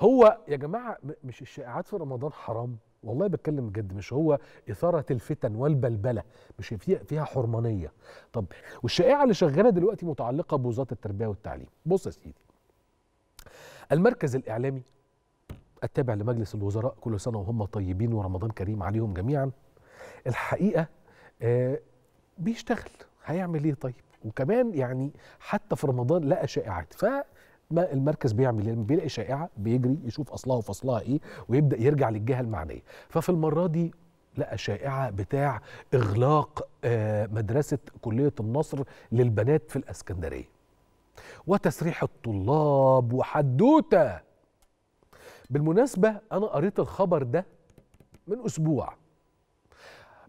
هو يا جماعه مش الشائعات في رمضان حرام والله بتكلم بجد مش هو إثارة الفتن والبلبلة مش فيها فيها حرمانية طب والشائعة اللي شغالة دلوقتي متعلقة بوزارة التربية والتعليم بص يا سيدي المركز الإعلامي التابع لمجلس الوزراء كل سنة وهم طيبين ورمضان كريم عليهم جميعا الحقيقة آه بيشتغل هيعمل ايه طيب وكمان يعني حتى في رمضان لقى شائعات ف ما المركز بيعمل لما يعني بيلاقي شائعه بيجري يشوف اصلها وفصلها ايه ويبدا يرجع للجهه المعنيه ففي المره دي لقى شائعه بتاع اغلاق آه، مدرسه كليه النصر للبنات في الاسكندريه وتسريح الطلاب وحدوته بالمناسبه انا قريت الخبر ده من اسبوع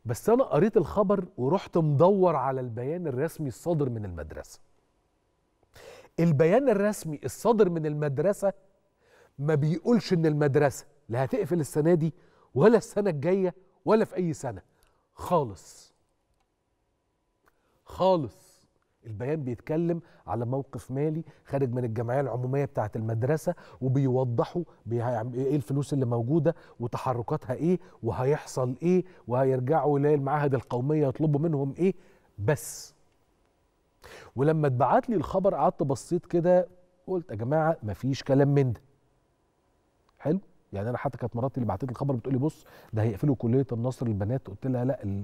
بس انا قريت الخبر ورحت مدور على البيان الرسمي الصادر من المدرسه البيان الرسمي الصادر من المدرسة ما بيقولش إن المدرسة لا هتقفل السنة دي ولا السنة الجاية ولا في أي سنة خالص خالص البيان بيتكلم على موقف مالي خارج من الجمعيه العموميه بتاعه المدرسه وبيوضحوا ايه الفلوس اللي موجوده وتحركاتها ايه وهيحصل ايه وهيرجعوا للمعاهد القوميه يطلبوا منهم ايه بس ولما اتبعت لي الخبر قعدت بصيت كده قلت يا جماعه مفيش كلام من ده حلو يعني انا حتى كانت مراتي اللي بعتت الخبر بتقول لي بص ده هيقفلوا كليه النصر للبنات قلت لها لا ال...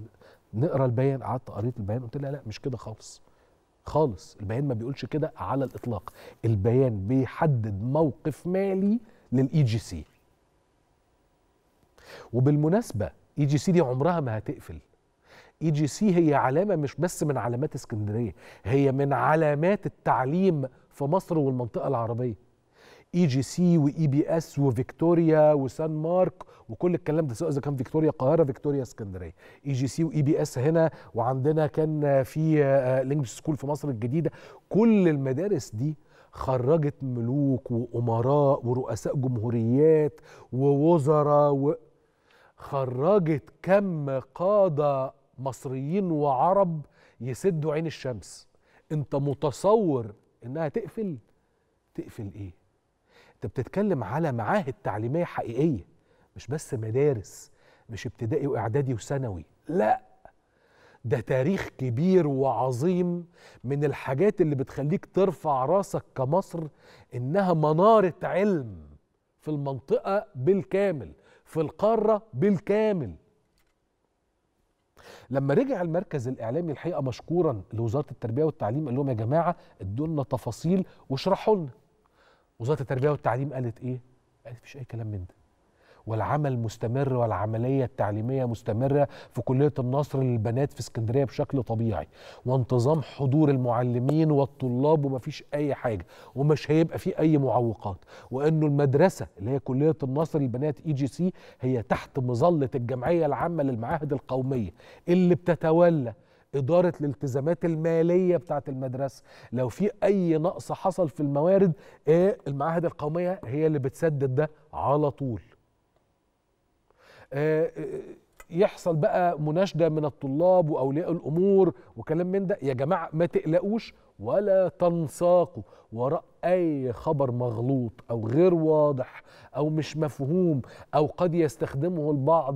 نقرا البيان قعدت قريت البيان قلت لها لا مش كده خالص خالص البيان ما بيقولش كده على الاطلاق البيان بيحدد موقف مالي للاي جي e سي وبالمناسبه اي جي سي دي عمرها ما هتقفل اي جي سي هي علامه مش بس من علامات اسكندريه هي من علامات التعليم في مصر والمنطقه العربيه اي جي سي واي بي اس وفيكتوريا وسان مارك وكل الكلام ده سواء اذا كان فيكتوريا القاهره فيكتوريا اسكندريه اي جي سي واي بي اس هنا وعندنا كان في لينج آه، سكول آه، في مصر الجديده كل المدارس دي خرجت ملوك وامراء ورؤساء جمهوريات ووزراء و... خرجت كم قاده مصريين وعرب يسدوا عين الشمس انت متصور انها تقفل تقفل ايه انت بتتكلم على معاهد تعليميه حقيقيه مش بس مدارس مش ابتدائي واعدادي وثانوي لا ده تاريخ كبير وعظيم من الحاجات اللي بتخليك ترفع راسك كمصر انها مناره علم في المنطقه بالكامل في القاره بالكامل لما رجع المركز الاعلامي الحقيقه مشكورا لوزاره التربيه والتعليم قال لهم يا جماعه ادوا لنا تفاصيل واشرحوا لنا وزاره التربيه والتعليم قالت ايه قالت مفيش اي كلام من ده والعمل مستمر والعملية التعليمية مستمرة في كلية النصر للبنات في اسكندرية بشكل طبيعي وانتظام حضور المعلمين والطلاب ومفيش أي حاجة ومش هيبقى في أي معوقات وأنه المدرسة اللي هي كلية النصر للبنات إي جي سي هي تحت مظلة الجمعية العامة للمعاهد القومية اللي بتتولى إدارة الالتزامات المالية بتاعة المدرسة لو في أي نقص حصل في الموارد إيه، المعاهد القومية هي اللي بتسدد ده على طول آه، آه، يحصل بقى مناشده من الطلاب واولياء الامور وكلام من ده يا جماعه ما تقلقوش ولا تنساقوا وراء اي خبر مغلوط او غير واضح او مش مفهوم او قد يستخدمه البعض